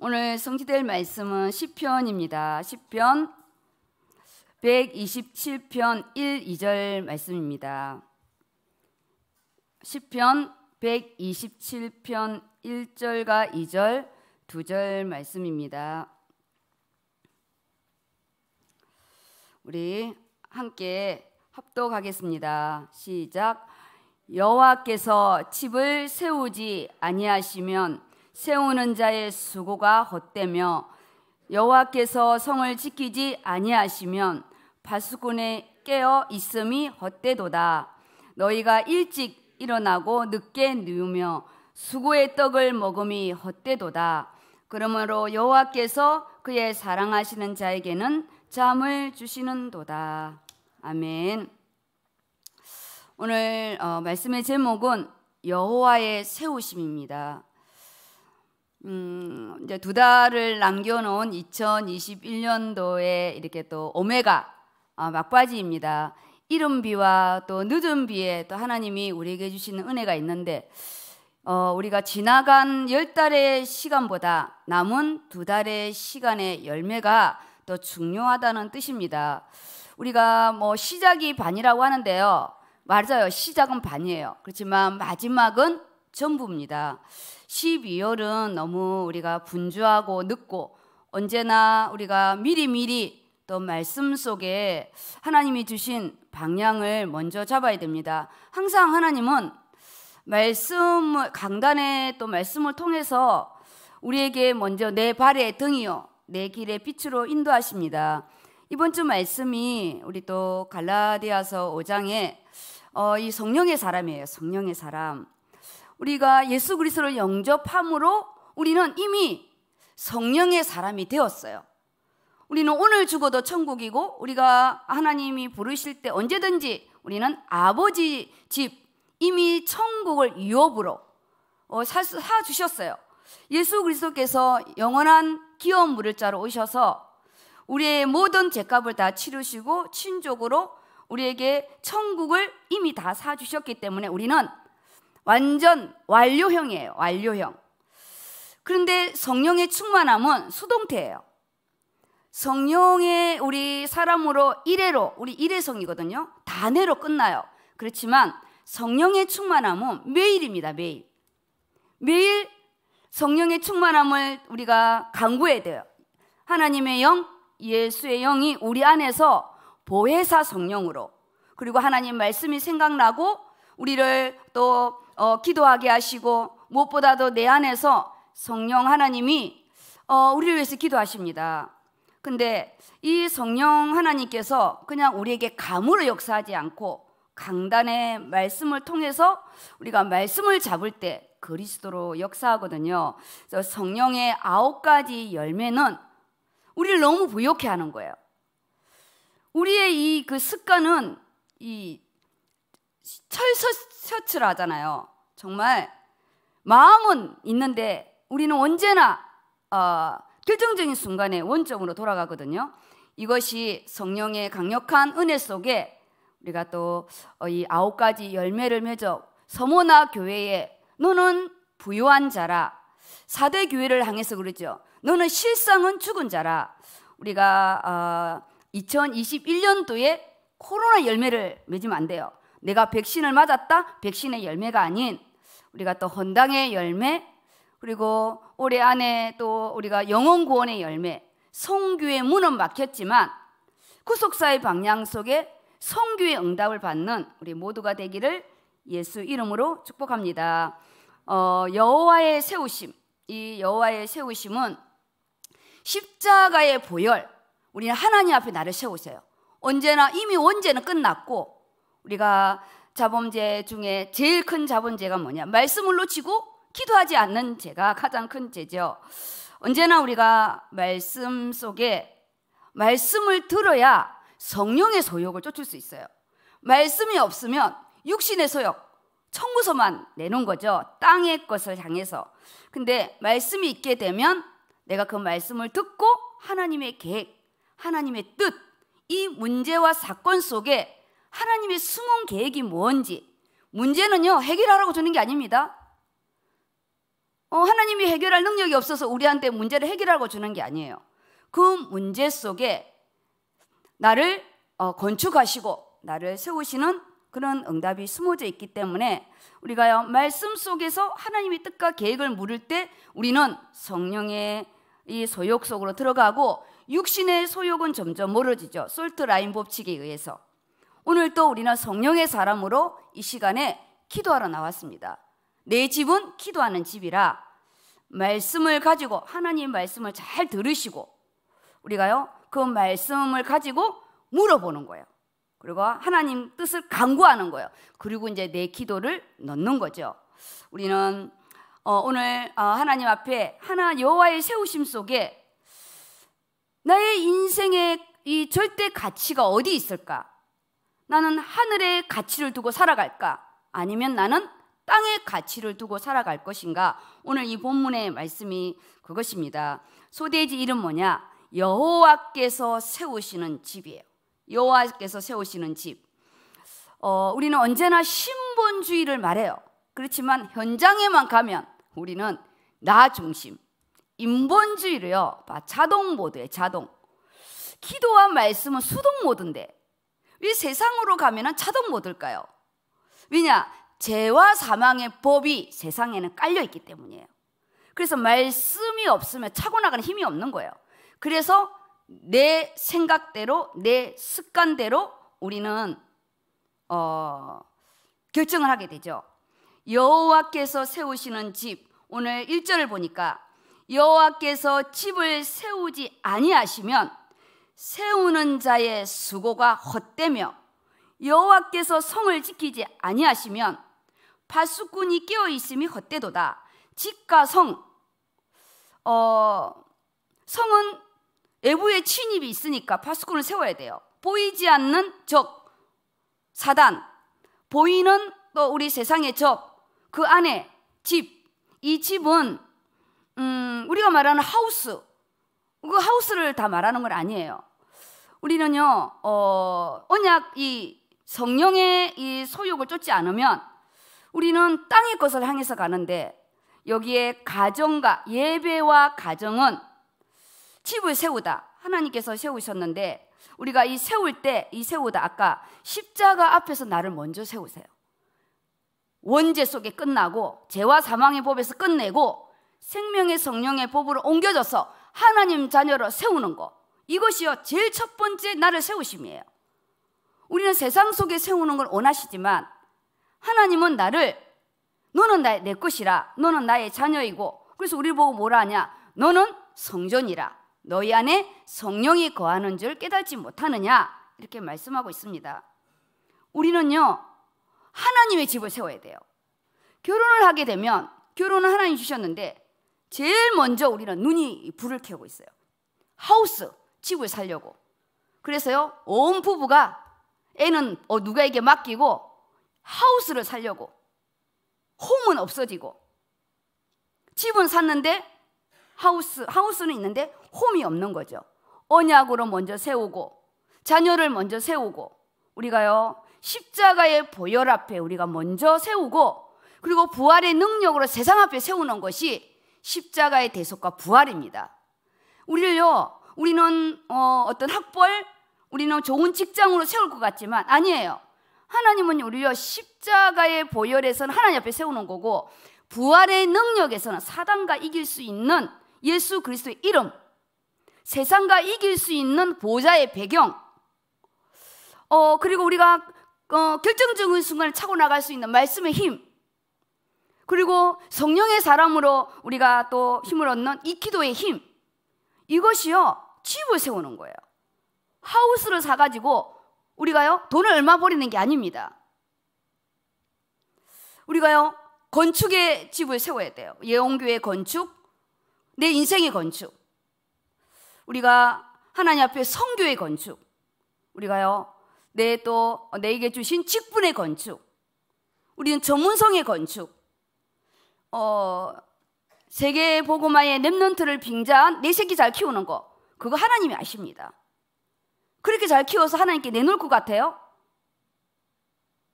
오늘 성취될 말씀은 시편입니다. 시편 127편 1, 2절 말씀입니다. 시편 127편 1절과 2절, 2절 말씀입니다. 우리 함께 합독하겠습니다. 시작. 여호와께서 집을 세우지 아니하시면 세우는 자의 수고가 헛되며 여호와께서 성을 지키지 아니하시면 바수꾼에 깨어 있음이 헛되도다. 너희가 일찍 일어나고 늦게 누우며 수고의 떡을 먹음이 헛되도다. 그러므로 여호와께서 그의 사랑하시는 자에게는 잠을 주시는도다. 아멘. 오늘 어, 말씀의 제목은 여호와의 세우심입니다. 음, 이제 두 달을 남겨놓은 2021년도에 이렇게 또 오메가 어, 막바지입니다. 이른 비와 또 늦은 비에 또 하나님이 우리에게 주시는 은혜가 있는데 어, 우리가 지나간 열 달의 시간보다 남은 두 달의 시간의 열매가 더 중요하다는 뜻입니다. 우리가 뭐 시작이 반이라고 하는데요. 맞아요. 시작은 반이에요. 그렇지만 마지막은 전부입니다. 12월은 너무 우리가 분주하고 늦고 언제나 우리가 미리미리 또 말씀 속에 하나님이 주신 방향을 먼저 잡아야 됩니다. 항상 하나님은 말씀 강단의 또 말씀을 통해서 우리에게 먼저 내 발의 등이요 내 길의 빛으로 인도하십니다. 이번 주 말씀이 우리 또 갈라디아서 5장에 어, 이 성령의 사람이에요. 성령의 사람. 우리가 예수 그리스도를 영접함으로 우리는 이미 성령의 사람이 되었어요. 우리는 오늘 죽어도 천국이고 우리가 하나님이 부르실 때 언제든지 우리는 아버지 집 이미 천국을 유업으로 어, 사, 주셨어요. 예수 그리스도께서 영원한 기업 물을자로 오셔서 우리의 모든 죄값을 다 치르시고 친족으로 우리에게 천국을 이미 다 사 주셨기 때문에 우리는 완전 완료형이에요. 완료형. 그런데 성령의 충만함은 수동태예요. 성령의 우리 사람으로 일회로 우리 일회성이거든요. 단회로 끝나요. 그렇지만 성령의 충만함은 매일입니다. 매일. 매일 성령의 충만함을 우리가 강구해야 돼요. 하나님의 영, 예수의 영이 우리 안에서 보혜사 성령으로 그리고 하나님 말씀이 생각나고 우리를 또 어, 기도하게 하시고 무엇보다도 내 안에서 성령 하나님이 어, 우리를 위해서 기도하십니다. 근데 이 성령 하나님께서 그냥 우리에게 감으로 역사하지 않고 강단의 말씀을 통해서 우리가 말씀을 잡을 때 그리스도로 역사하거든요. 그래서 성령의 아홉 가지 열매는 우리를 너무 부욕해 하는 거예요. 우리의 이 그 습관은 이철 셔츠를 하잖아요. 정말 마음은 있는데 우리는 언제나 어, 결정적인 순간에 원점으로 돌아가거든요. 이것이 성령의 강력한 은혜 속에 우리가 또이 어, 아홉 가지 열매를 맺어 서모나 교회에 너는 부유한 자라 사대 교회를 향해서 그러죠. 너는 실상은 죽은 자라 우리가 어, 2021년도에 코로나 열매를 맺으면 안 돼요. 내가 백신을 맞았다? 백신의 열매가 아닌 우리가 또 헌당의 열매 그리고 올해 안에 또 우리가 영혼 구원의 열매 성규의 문은 막혔지만 구속사의 방향 속에 성규의 응답을 받는 우리 모두가 되기를 예수 이름으로 축복합니다. 어, 여호와의 세우심 이 여호와의 세우심은 십자가의 보혈 우리는 하나님 앞에 나를 세우세요. 언제나 이미 언제는 끝났고 우리가 자범죄 중에 제일 큰 자범죄가 뭐냐? 말씀을 놓치고 기도하지 않는 죄가 가장 큰 죄죠. 언제나 우리가 말씀 속에 말씀을 들어야 성령의 소욕을 쫓을 수 있어요. 말씀이 없으면 육신의 소욕, 청구서만 내놓 거죠. 땅의 것을 향해서. 근데 말씀이 있게 되면 내가 그 말씀을 듣고 하나님의 계획, 하나님의 뜻, 이 문제와 사건 속에 하나님의 숨은 계획이 뭔지 문제는요 해결하라고 주는 게 아닙니다. 어, 하나님이 해결할 능력이 없어서 우리한테 문제를 해결하고 주는 게 아니에요. 그 문제 속에 나를 어, 건축하시고 나를 세우시는 그런 응답이 숨어져 있기 때문에 우리가요 말씀 속에서 하나님의 뜻과 계획을 물을 때 우리는 성령의 이 소욕 속으로 들어가고 육신의 소욕은 점점 멀어지죠 솔트 라인 법칙에 의해서 오늘 또 우리는 성령의 사람으로 이 시간에 기도하러 나왔습니다. 내 집은 기도하는 집이라 말씀을 가지고 하나님 말씀을 잘 들으시고 우리가요 그 말씀을 가지고 물어보는 거예요. 그리고 하나님 뜻을 강구하는 거예요. 그리고 이제 내 기도를 넣는 거죠. 우리는 어, 오늘 어, 하나님 앞에 하나 여호와의 세우심 속에 나의 인생의 이 절대 가치가 어디 있을까? 나는 하늘의 가치를 두고 살아갈까? 아니면 나는 땅의 가치를 두고 살아갈 것인가? 오늘 이 본문의 말씀이 그것입니다. 소대지 이름 뭐냐? 여호와께서 세우시는 집이에요. 여호와께서 세우시는 집. 어, 우리는 언제나 신본주의를 말해요. 그렇지만 현장에만 가면 우리는 나 중심, 인본주의를요. 자동 모드에 자동. 기도와 말씀은 수동 모드인데 이 세상으로 가면 차도 못올까요 왜냐? 죄와 사망의 법이 세상에는 깔려 있기 때문이에요. 그래서 말씀이 없으면 차고 나가는 힘이 없는 거예요. 그래서 내 생각대로 내 습관대로 우리는 어, 결정을 하게 되죠. 여호와께서 세우시는 집 오늘 1절을 보니까 여호와께서 집을 세우지 아니하시면 세우는 자의 수고가 헛되며 여호와께서 성을 지키지 아니하시면 파수꾼이 깨어 있음이 헛되도다. 집과 성, 어, 성은 외부의 침입이 있으니까 파수꾼을 세워야 돼요. 보이지 않는 적, 사단, 보이는 또 우리 세상의 적, 그 안에 집, 이 집은 음, 우리가 말하는 하우스, 그 하우스를 다 말하는 건 아니에요. 우리는요, 어, 언약 이 성령의 이 소욕을 쫓지 않으면 우리는 땅의 것을 향해서 가는데 여기에 가정과 예배와 가정은 집을 세우다. 하나님께서 세우셨는데 우리가 이 세울 때 이 세우다 아까 십자가 앞에서 나를 먼저 세우세요. 원죄 속에 끝나고 죄와 사망의 법에서 끝내고 생명의 성령의 법으로 옮겨져서 하나님 자녀로 세우는 것. 이것이요. 제일 첫 번째 나를 세우심이에요. 우리는 세상 속에 세우는 걸 원하시지만 하나님은 나를 너는 나의 내 것이라. 너는 나의 자녀이고. 그래서 우리 보고 뭐라 하냐? 너는 성전이라. 너희 안에 성령이 거하는 줄 깨닫지 못하느냐? 이렇게 말씀하고 있습니다. 우리는요. 하나님의 집을 세워야 돼요. 결혼을 하게 되면 결혼은 하나님 주셨는데 제일 먼저 우리는 눈이 불을 켜고 있어요. 하우스, 집을 살려고. 그래서요, 온 부부가 애는 어, 누가에게 맡기고 하우스를 살려고. 홈은 없어지고. 집은 샀는데 하우스, 하우스는 있는데 홈이 없는 거죠. 언약으로 먼저 세우고 자녀를 먼저 세우고 우리가요 십자가의 보혈 앞에 우리가 먼저 세우고 그리고 부활의 능력으로 세상 앞에 세우는 것이 십자가의 대속과 부활입니다. 우리를요, 우리는 어, 떤 학벌, 우리는 좋은 직장으로 세울 것 같지만 아니에요. 하나님은 우리를 십자가의 보혈에서는 하나님 앞에 세우는 거고 부활의 능력에서는 사단과 이길 수 있는 예수 그리스도의 이름, 세상과 이길 수 있는 보좌의 배경, 어, 그리고 우리가 어, 결정적인 순간을 차고 나갈 수 있는 말씀의 힘, 그리고 성령의 사람으로 우리가 또 힘을 얻는 이 기도의 힘. 이것이요, 집을 세우는 거예요. 하우스를 사가지고 우리가요, 돈을 얼마 버리는 게 아닙니다. 우리가요, 건축의 집을 세워야 돼요. 예원교의 건축, 내 인생의 건축. 우리가 하나님 앞에 성교의 건축. 우리가요, 내 또, 내게 주신 직분의 건축. 우리는 전문성의 건축. 어, 세계 보고마의 랩런트를 빙자한 내 네 새끼 잘 키우는 거 그거 하나님이 아십니다. 그렇게 잘 키워서 하나님께 내놓을 것 같아요?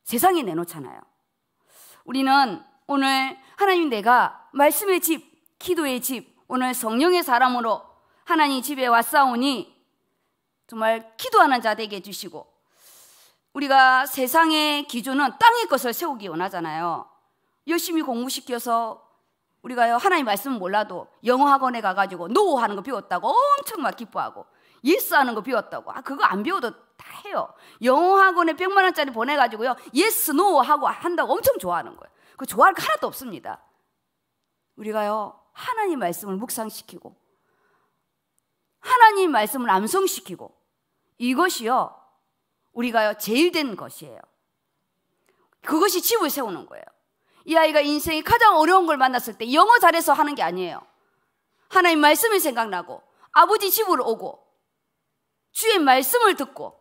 세상에 내놓잖아요. 우리는 오늘 하나님 내가 말씀의 집, 기도의 집, 오늘 성령의 사람으로 하나님 집에 왔사오니 정말 기도하는 자 되게 해주시고 우리가 세상의 기준은 땅의 것을 세우기 원하잖아요. 열심히 공부시켜서 우리가요 하나님 말씀은 몰라도 영어 학원에 가가지고 노 하는 거 배웠다고 엄청 막 기뻐하고 예스 하는 거 배웠다고 아 그거 안 배워도 다 해요 영어 학원에 100만 원짜리 보내가지고요 예스 노 하고 한다고 엄청 좋아하는 거예요 그 좋아할 거 하나도 없습니다 우리가요 하나님 말씀을 묵상시키고 하나님 말씀을 암송시키고 이것이요 우리가요 제일 된 것이에요 그것이 집을 세우는 거예요 이 아이가 인생이 가장 어려운 걸 만났을 때 영어 잘해서 하는 게 아니에요. 하나님 말씀이 생각나고 아버지 집으로 오고 주의 말씀을 듣고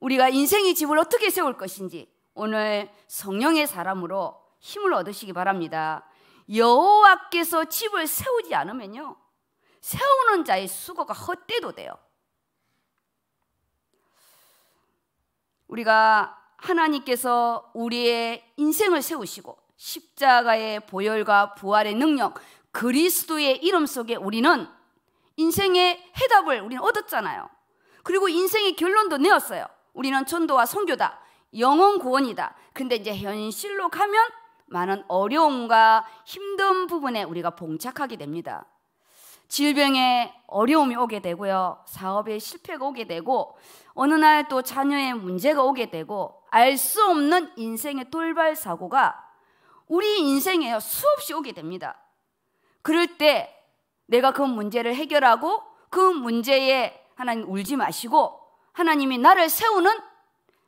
우리가 인생의 집을 어떻게 세울 것인지 오늘 성령의 사람으로 힘을 얻으시기 바랍니다. 여호와께서 집을 세우지 않으면요. 세우는 자의 수고가 헛되도 돼요. 우리가 하나님께서 우리의 인생을 세우시고 십자가의 보혈과 부활의 능력 그리스도의 이름 속에 우리는 인생의 해답을 우리는 얻었잖아요. 그리고 인생의 결론도 내었어요. 우리는 천도와성교다영혼 구원이다. 근데 이제 현실로 가면 많은 어려움과 힘든 부분에 우리가 봉착하게 됩니다. 질병에 어려움이 오게 되고요. 사업에 실패가 오게 되고 어느 날 또 자녀의 문제가 오게 되고 알수 없는 인생의 돌발 사고가 우리 인생에 수없이 오게 됩니다. 그럴 때 내가 그 문제를 해결하고 그 문제에 하나님 울지 마시고 하나님이 나를 세우는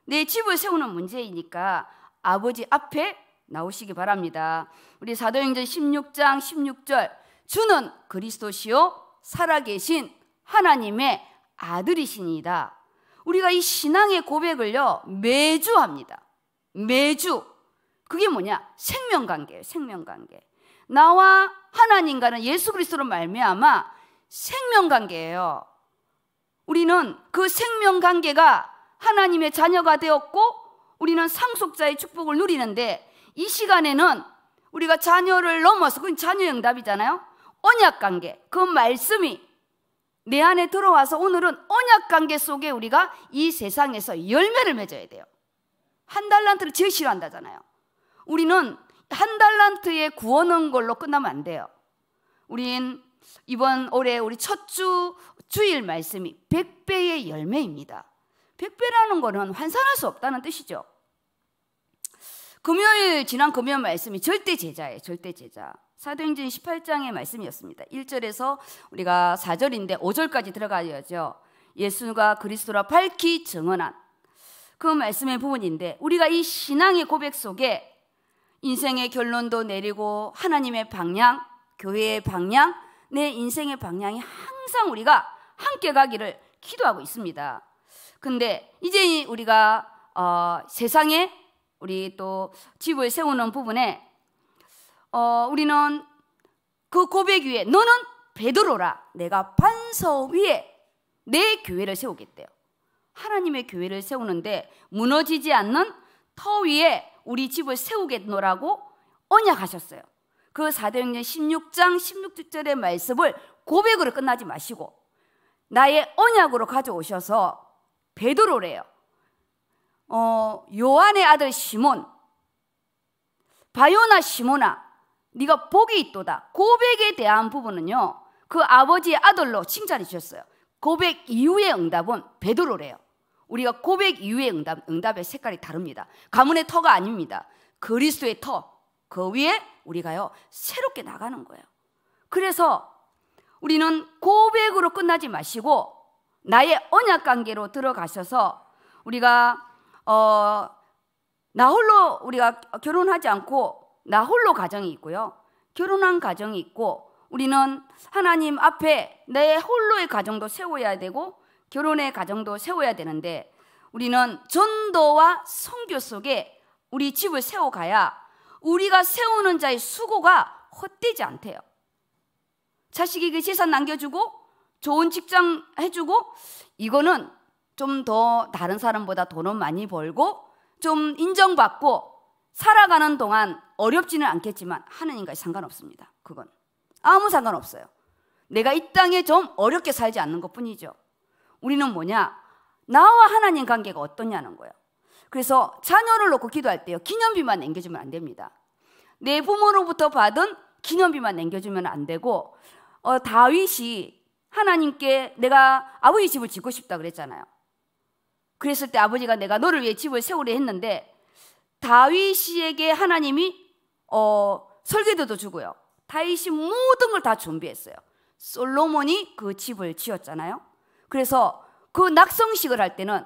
내 집을 세우는 문제이니까 아버지 앞에 나오시기 바랍니다. 우리 사도행전 16장 16절 주는 그리스도시요 살아계신 하나님의 아들이시니다. 우리가 이 신앙의 고백을요, 매주 합니다. 매주. 그게 뭐냐? 생명관계예요, 생명관계. 나와 하나님과는 예수 그리스도로 말미암아 생명관계예요. 우리는 그 생명관계가 하나님의 자녀가 되었고 우리는 상속자의 축복을 누리는데 이 시간에는 우리가 자녀를 넘어서 그건 자녀 응답이잖아요. 언약 관계. 그 말씀이 내 안에 들어와서 오늘은 언약 관계 속에 우리가 이 세상에서 열매를 맺어야 돼요. 한 달란트를 제일 싫어한다잖아요. 우리는 한 달란트에 구워은 걸로 끝나면 안 돼요. 우린 이번 올해 우리 첫 주 주일 말씀이 1배의 열매입니다. 1배라는 거는 환산할 수 없다는 뜻이죠. 금요일 지난 금요일 말씀이 절대 제자예요. 절대 제자. 사도행전 18장의 말씀이었습니다. 1절에서 우리가 4절인데 5절까지 들어가야죠. 예수가 그리스도라 밝히 증언한 그 말씀의 부분인데 우리가 이 신앙의 고백 속에 인생의 결론도 내리고 하나님의 방향, 교회의 방향, 내 인생의 방향이 항상 우리가 함께 가기를 기도하고 있습니다. 근데 이제 우리가 어, 세상에 우리 또 집을 세우는 부분에 어, 우리는 그 고백 위에 너는 베드로라 내가 반서 위에 내 교회를 세우겠대요. 하나님의 교회를 세우는데 무너지지 않는 터 위에 우리 집을 세우겠노라고 언약하셨어요. 그 사도행전 16장 16절의 말씀을 고백으로 끝나지 마시고 나의 언약으로 가져오셔서 베드로래요. 어, 요한의 아들 시몬, 바요나 시몬아, 네가 복이 있도다. 고백에 대한 부분은요. 그 아버지의 아들로 칭찬해 주셨어요. 고백 이후의 응답은 베드로래요. 우리가 고백 이후의 응답, 응답의 색깔이 다릅니다. 가문의 터가 아닙니다. 그리스도의 터. 그 위에 우리가요, 새롭게 나가는 거예요. 그래서 우리는 고백으로 끝나지 마시고, 나의 언약 관계로 들어가셔서, 우리가, 어, 나 홀로 우리가 결혼하지 않고, 나 홀로 가정이 있고요. 결혼한 가정이 있고 우리는 하나님 앞에 내 홀로의 가정도 세워야 되고 결혼의 가정도 세워야 되는데 우리는 전도와 성교 속에 우리 집을 세워가야 우리가 세우는 자의 수고가 헛되지 않대요. 자식에게 그 재산 남겨주고 좋은 직장 해주고 이거는 좀 더 다른 사람보다 돈은 많이 벌고 좀 인정받고 살아가는 동안 어렵지는 않겠지만 하느님과 상관없습니다. 그건 아무 상관없어요. 내가 이 땅에 좀 어렵게 살지 않는 것뿐이죠. 우리는 뭐냐? 나와 하나님 관계가 어떠냐는 거예요. 그래서 자녀를 놓고 기도할 때요. 기념비만 남겨주면 안 됩니다. 내 부모로부터 받은 기념비만 남겨주면 안 되고 어, 다윗이 하나님께 내가 아버지 집을 짓고 싶다 그랬잖아요. 그랬을 때 아버지가 내가 너를 위해 집을 세우려 했는데 다윗에게 하나님이 어, 설계도도 주고요. 다윗이 모든 걸 다 준비했어요. 솔로몬이 그 집을 지었잖아요. 그래서 그 낙성식을 할 때는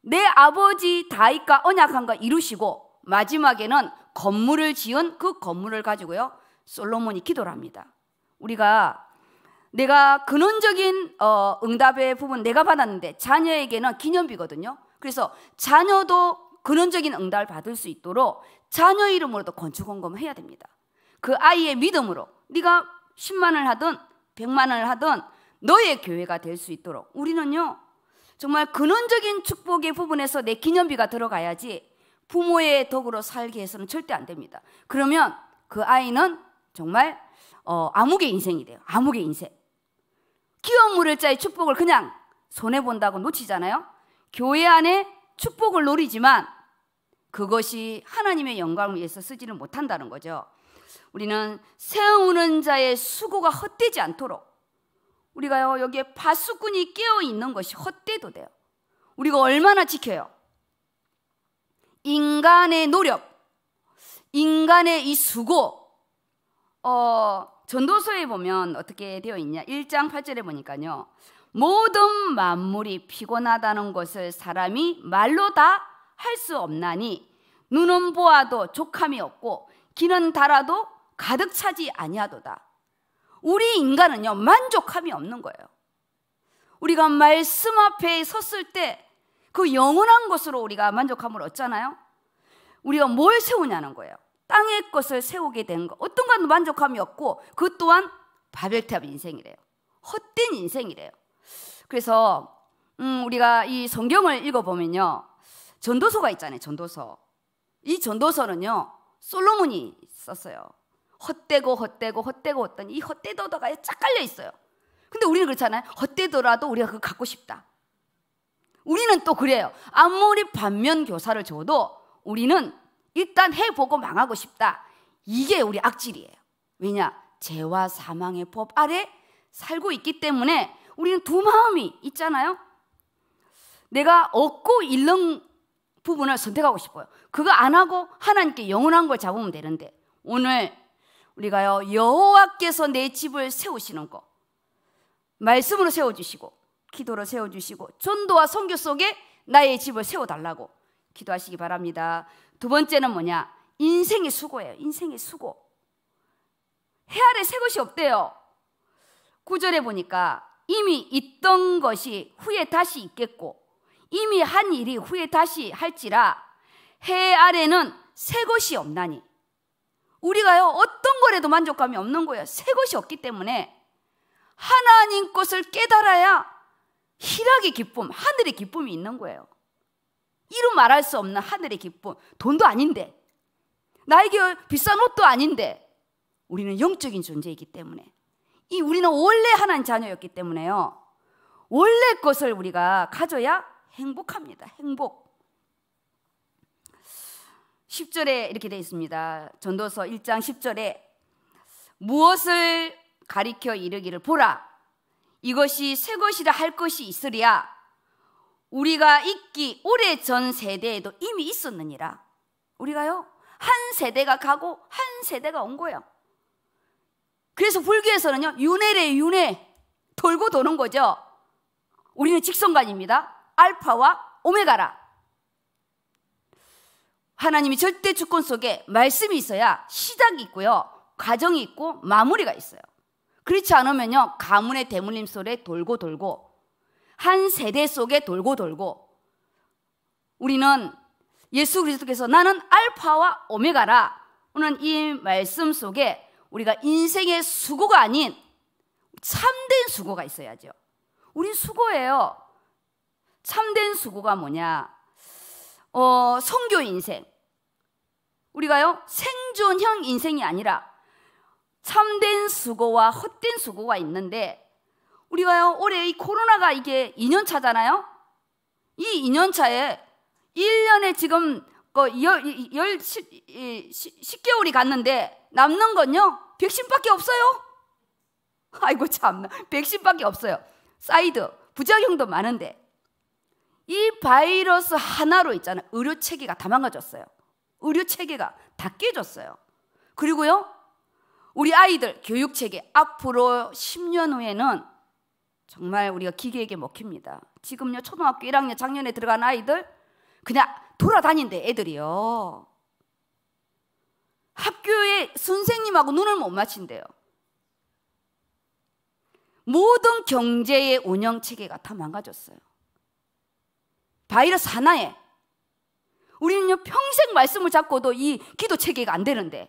내 아버지 다윗과 언약한 거 이루시고 마지막에는 건물을 지은 그 건물을 가지고요. 솔로몬이 기도를 합니다. 우리가 내가 근원적인 어, 응답의 부분 내가 받았는데 자녀에게는 기념비거든요. 그래서 자녀도 근원적인 응답을 받을 수 있도록 자녀 이름으로도 건축헌금 해야 됩니다. 그 아이의 믿음으로 네가 10만 원을 하든 100만 원을 하든 너의 교회가 될 수 있도록 우리는요 정말 근원적인 축복의 부분에서 내 기념비가 들어가야지 부모의 덕으로 살게 해서는 절대 안 됩니다. 그러면 그 아이는 정말 어, 암흑의 인생이 돼요. 암흑의 인생. 기업 물을 자의 축복을 그냥 손해본다고 놓치잖아요. 교회 안에 축복을 노리지만 그것이 하나님의 영광을 위해서 쓰지는 못한다는 거죠. 우리는 세우는 자의 수고가 헛되지 않도록 우리가요 여기에 바수꾼이 깨어 있는 것이 헛되도 돼요. 우리가 얼마나 지켜요? 인간의 노력, 인간의 이 수고. 어, 전도서에 보면 어떻게 되어 있냐? 1장 8절에 보니까요. 모든 만물이 피곤하다는 것을 사람이 말로 다 할수 없나니 눈은 보아도 족함이 없고 귀는 달아도 가득 차지 아니하도다. 우리 인간은요 만족함이 없는 거예요. 우리가 말씀 앞에 섰을 때 그 영원한 것으로 우리가 만족함을 얻잖아요. 우리가 뭘 세우냐는 거예요. 땅의 것을 세우게 된 거. 어떤 건 만족함이 없고 그 또한 바벨탑 인생이래요. 헛된 인생이래요. 그래서 음, 우리가 이 성경을 읽어보면요. 전도서가 있잖아요. 전도서. 이 전도서는요. 솔로몬이 썼어요. 헛되고 헛되고 헛되고 헛다니 이 헛되도다가 쫙 깔려 있어요. 근데 우리는 그렇잖아요. 헛되더라도 우리가 그거 갖고 싶다. 우리는 또 그래요. 아무리 반면 교사를 줘도 우리는 일단 해보고 망하고 싶다. 이게 우리 악질이에요. 왜냐? 재와 사망의 법 아래 살고 있기 때문에 우리는 두 마음이 있잖아요. 내가 얻고 잃는 부분을 선택하고 싶어요. 그거 안 하고 하나님께 영원한 걸 잡으면 되는데 오늘 우리가요 여호와께서 내 집을 세우시는 거 말씀으로 세워주시고 기도로 세워주시고 전도와 성교 속에 나의 집을 세워달라고 기도하시기 바랍니다. 두 번째는 뭐냐 인생의 수고예요. 인생의 수고 해 아래 새 것이 없대요. 구절에 보니까 이미 있던 것이 후에 다시 있겠고 이미 한 일이 후에 다시 할지라 해 아래는 새 것이 없나니 우리가요 어떤 거래도 만족감이 없는 거예요 새 것이 없기 때문에 하나님 것을 깨달아야 희락의 기쁨 하늘의 기쁨이 있는 거예요 이루 말할 수 없는 하늘의 기쁨 돈도 아닌데 나에게 비싼 옷도 아닌데 우리는 영적인 존재이기 때문에 이 우리는 원래 하나님 자녀였기 때문에요 원래 것을 우리가 가져야 행복합니다. 행복. 10절에 이렇게 되어 있습니다. 전도서 1장 10절에 무엇을 가리켜 이르기를 보라. 이것이 새 것이라 할 것이 있으랴. 우리가 있기 오래 전 세대에도 이미 있었느니라. 우리가요, 한 세대가 가고 한 세대가 온 거예요. 그래서 불교에서는요, 윤회래 윤회. 돌고 도는 거죠. 우리는 직선관입니다. 알파와 오메가라. 하나님이 절대 주권 속에 말씀이 있어야 시작이 있고요. 과정이 있고 마무리가 있어요. 그렇지 않으면요. 가문의 대물림 소리에 돌고 돌고 한 세대 속에 돌고 돌고 우리는 예수 그리스도께서 나는 알파와 오메가라 오늘 이 말씀 속에 우리가 인생의 수고가 아닌 참된 수고가 있어야죠. 우린 수고예요. 참된 수고가 뭐냐? 어, 성교 인생. 우리가요, 생존형 인생이 아니라 참된 수고와 헛된 수고가 있는데 우리가요, 올해 이 코로나가 이게 2년 차잖아요? 이 2년 차에 1년에 지금 그 10, 10, 개월이 갔는데 남는 건요, 백신밖에 없어요? 아이고, 참나. 백신밖에 없어요. 사이드, 부작용도 많은데. 이 바이러스 하나로 있잖아요. 의료 체계가 다 망가졌어요. 의료 체계가 다 깨졌어요. 그리고요, 우리 아이들 교육 체계 앞으로 10년 후에는 정말 우리가 기계에게 먹힙니다. 지금요 초등학교 1학년 작년에 들어간 아이들 그냥 돌아다닌대 애들이요. 학교에 선생님하고 눈을 못 맞춘대요. 모든 경제의 운영 체계가 다 망가졌어요. 바이러스 하나에 우리는요 평생 말씀을 잡고도 이 기도 체계가 안 되는데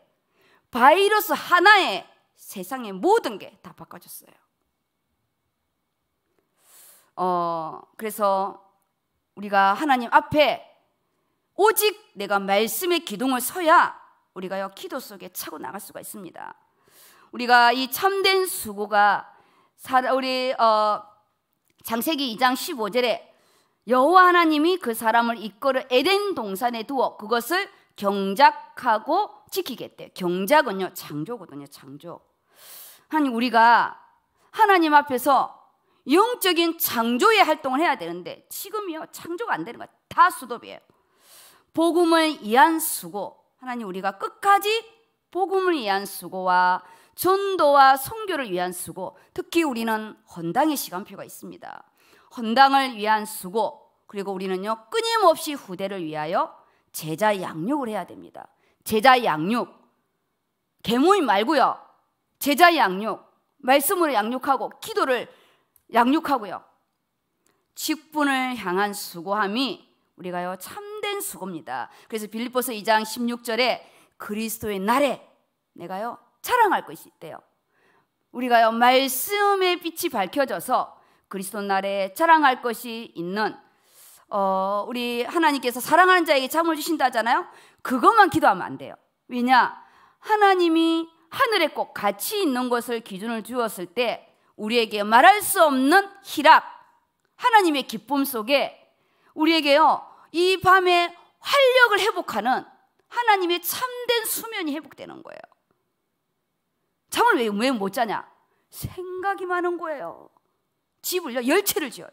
바이러스 하나에 세상의 모든 게 다 바꿔졌어요. 어, 그래서 우리가 하나님 앞에 오직 내가 말씀의 기둥을 서야 우리가요 기도 속에 차고 나갈 수가 있습니다. 우리가 이 참된 수고가 우리 어, 장세기 2장 15절에 여호와 하나님이 그 사람을 이끌어 에덴 동산에 두어 그것을 경작하고 지키겠대. 경작은요 창조거든요 창조. 아니 우리가 하나님 앞에서 영적인 창조의 활동을 해야 되는데 지금요 창조가 안 되는 거야. 다 수도비예요. 복음을 이한 수고 하나님 우리가 끝까지 복음을 위한 수고와 전도와 선교를 위한 수고 특히 우리는 헌당의 시간표가 있습니다. 헌당을 위한 수고 그리고 우리는요 끊임없이 후대를 위하여 제자 양육을 해야 됩니다. 제자 양육 개모임 말고요 제자 양육 말씀으로 양육하고 기도를 양육하고요 직분을 향한 수고함이 우리가요 참된 수고입니다. 그래서 빌립보서 2장 16절에 그리스도의 날에 내가요 자랑할 것이 있대요. 우리가요 말씀의 빛이 밝혀져서 그리스도 날에 자랑할 것이 있는 어, 우리 하나님께서 사랑하는 자에게 잠을 주신다잖아요. 그것만 기도하면 안 돼요. 왜냐? 하나님이 하늘에 꼭 같이 있는 것을 기준을 주었을 때 우리에게 말할 수 없는 희락, 하나님의 기쁨 속에 우리에게요, 이 밤에 활력을 회복하는 하나님의 참된 수면이 회복되는 거예요. 잠을 왜 못 자냐? 생각이 많은 거예요. 집을요, 열채를 지어요.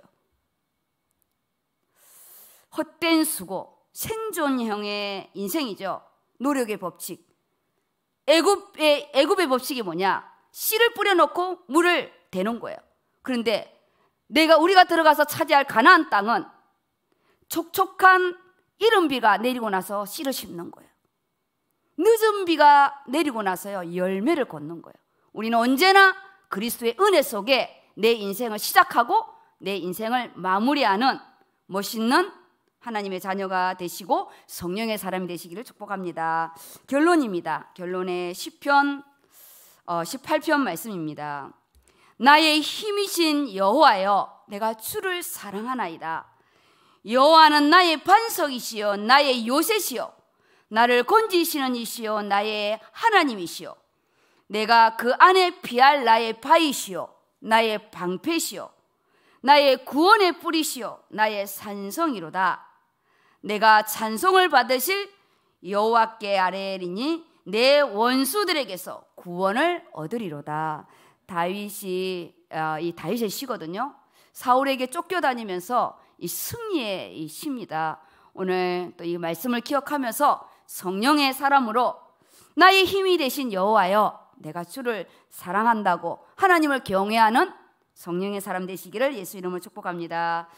헛된 수고, 생존형의 인생이죠. 노력의 법칙. 애굽의, 애굽의 법칙이 뭐냐? 씨를 뿌려놓고 물을 대는 거예요. 그런데 내가 우리가 들어가서 차지할 가나안 땅은 촉촉한 이른 비가 내리고 나서 씨를 심는 거예요. 늦은 비가 내리고 나서요 열매를 걷는 거예요. 우리는 언제나 그리스도의 은혜 속에 내 인생을 시작하고 내 인생을 마무리하는 멋있는 하나님의 자녀가 되시고 성령의 사람이 되시기를 축복합니다. 결론입니다. 결론의 10편 어, 18편 말씀입니다. 나의 힘이신 여호와여 내가 주를 사랑하나이다. 여호와는 나의 반석이시여 나의 요새시여 나를 건지시는 이시여 나의 하나님이시여 내가 그 안에 피할 나의 바이시여 나의 방패시요 나의 구원의 뿌리시요 나의 산성이로다 내가 찬송을 받으실 여호와께 아뢰리니 내 원수들에게서 구원을 얻으리로다 다윗이 아, 이 다윗의 시거든요 사울에게 쫓겨다니면서 이 승리의 이 시입니다 오늘 또 이 말씀을 기억하면서 성령의 사람으로 나의 힘이 되신 여호와여 내가 주를 사랑한다고 하나님을 경외하는 성령의 사람 되시기를 예수 이름으로 축복합니다.